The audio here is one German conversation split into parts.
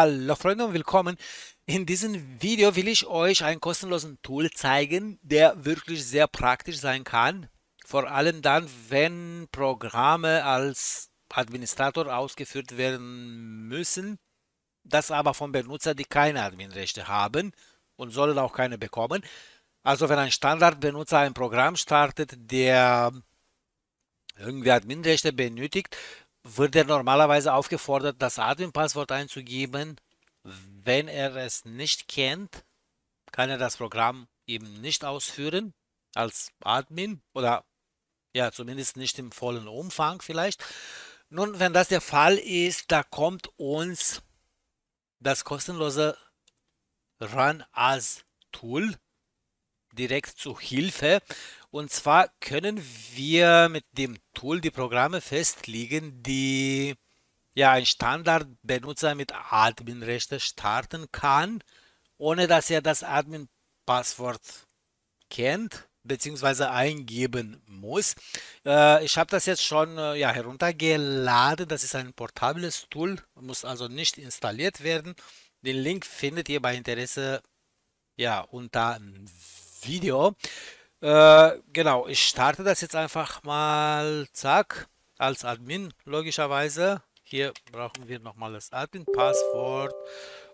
Hallo Freunde und willkommen. In diesem Video will ich euch ein kostenloses Tool zeigen, der wirklich sehr praktisch sein kann. Vor allem dann, wenn Programme als Administrator ausgeführt werden müssen, das aber von Benutzern, die keine Adminrechte haben und sollen auch keine bekommen. Also wenn ein Standardbenutzer ein Programm startet, der irgendwie Adminrechte benötigt, wird er normalerweise aufgefordert, das Admin-Passwort einzugeben. Wenn er es nicht kennt, kann er das Programm eben nicht ausführen als Admin oder ja, zumindest nicht im vollen Umfang vielleicht. Nun, wenn das der Fall ist, da kommt uns das kostenlose Run as Tool direkt zu Hilfe. Und zwar können wir mit dem Tool die Programme festlegen, die ja ein Standardbenutzer mit Adminrechte starten kann, ohne dass er das Admin-Passwort kennt bzw. eingeben muss. Äh, ich habe das jetzt schon äh, ja, heruntergeladen. Das ist ein portables Tool, muss also nicht installiert werden. Den Link findet ihr bei Interesse ja, unter Video. Äh, genau, ich starte das jetzt einfach mal, zack, als Admin, logischerweise. Hier brauchen wir nochmal das Admin-Passwort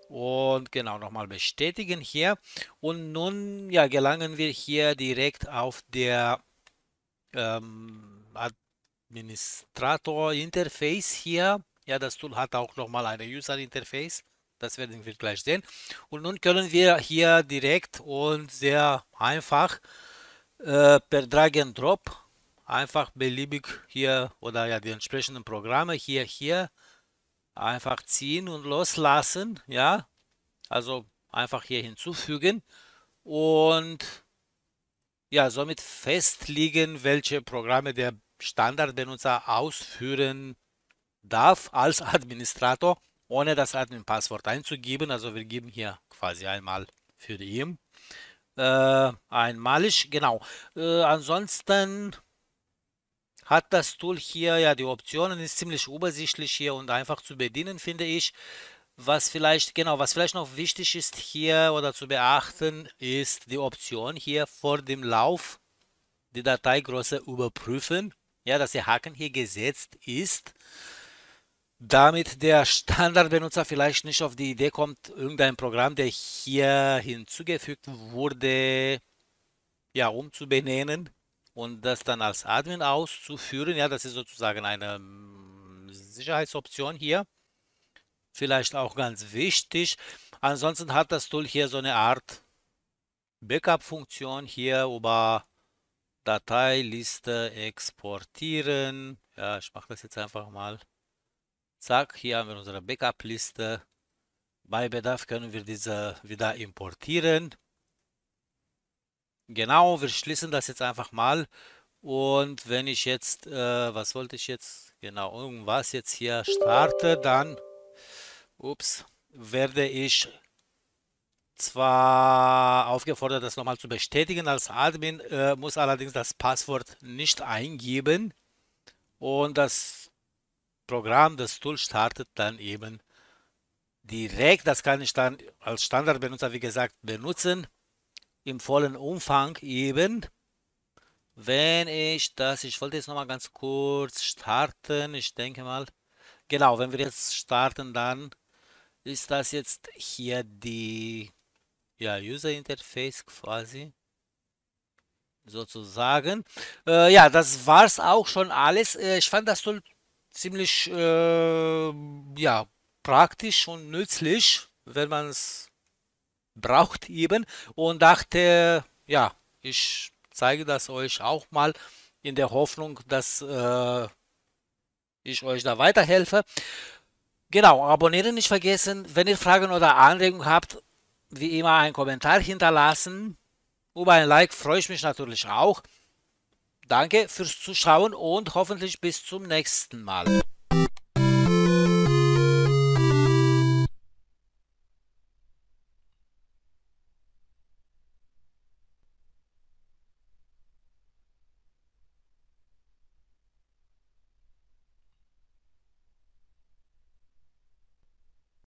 und genau nochmal bestätigen hier. Und nun ja, gelangen wir hier direkt auf der ähm, Administrator-Interface hier. Ja, das Tool hat auch nochmal eine User-Interface. Das werden wir gleich sehen. Und nun können wir hier direkt und sehr einfach äh, per Drag and Drop einfach beliebig hier oder ja die entsprechenden Programme hier, hier einfach ziehen und loslassen. Ja, also einfach hier hinzufügen und ja, somit festlegen, welche Programme der Standardbenutzer ausführen darf als Administrator, ohne das Admin-Passwort einzugeben. Also wir geben hier quasi einmal für ihn äh, einmalig, genau. Äh, ansonsten hat das Tool hier ja die Optionen, ist ziemlich übersichtlich hier und einfach zu bedienen, finde ich. Was vielleicht, genau, was vielleicht noch wichtig ist hier oder zu beachten, ist die Option hier vor dem Lauf die Dateigröße überprüfen. Ja, dass der Haken hier gesetzt ist damit der Standardbenutzer vielleicht nicht auf die Idee kommt, irgendein Programm, der hier hinzugefügt wurde, ja, umzubenennen und das dann als Admin auszuführen. Ja, das ist sozusagen eine hm, Sicherheitsoption hier. Vielleicht auch ganz wichtig. Ansonsten hat das Tool hier so eine Art Backup-Funktion hier über Dateiliste exportieren. Ja, ich mache das jetzt einfach mal. Zack, hier haben wir unsere Backup-Liste. Bei Bedarf können wir diese wieder importieren. Genau, wir schließen das jetzt einfach mal. Und wenn ich jetzt, äh, was wollte ich jetzt? Genau, irgendwas jetzt hier starte, dann, ups, werde ich zwar aufgefordert, das nochmal zu bestätigen als Admin, äh, muss allerdings das Passwort nicht eingeben. Und das Programm, das Tool startet dann eben direkt. Das kann ich dann als Standardbenutzer, wie gesagt, benutzen. Im vollen Umfang eben. Wenn ich das, ich wollte jetzt nochmal ganz kurz starten. Ich denke mal, genau, wenn wir jetzt starten, dann ist das jetzt hier die ja, User Interface quasi sozusagen. Äh, ja, das war's auch schon alles. Äh, ich fand das Tool ziemlich äh, ja, praktisch und nützlich, wenn man es braucht eben. Und dachte, ja, ich zeige das euch auch mal in der Hoffnung, dass äh, ich euch da weiterhelfe. Genau, abonnieren nicht vergessen. Wenn ihr Fragen oder Anregungen habt, wie immer einen Kommentar hinterlassen. Über ein Like freue ich mich natürlich auch. Danke fürs Zuschauen und hoffentlich bis zum nächsten Mal.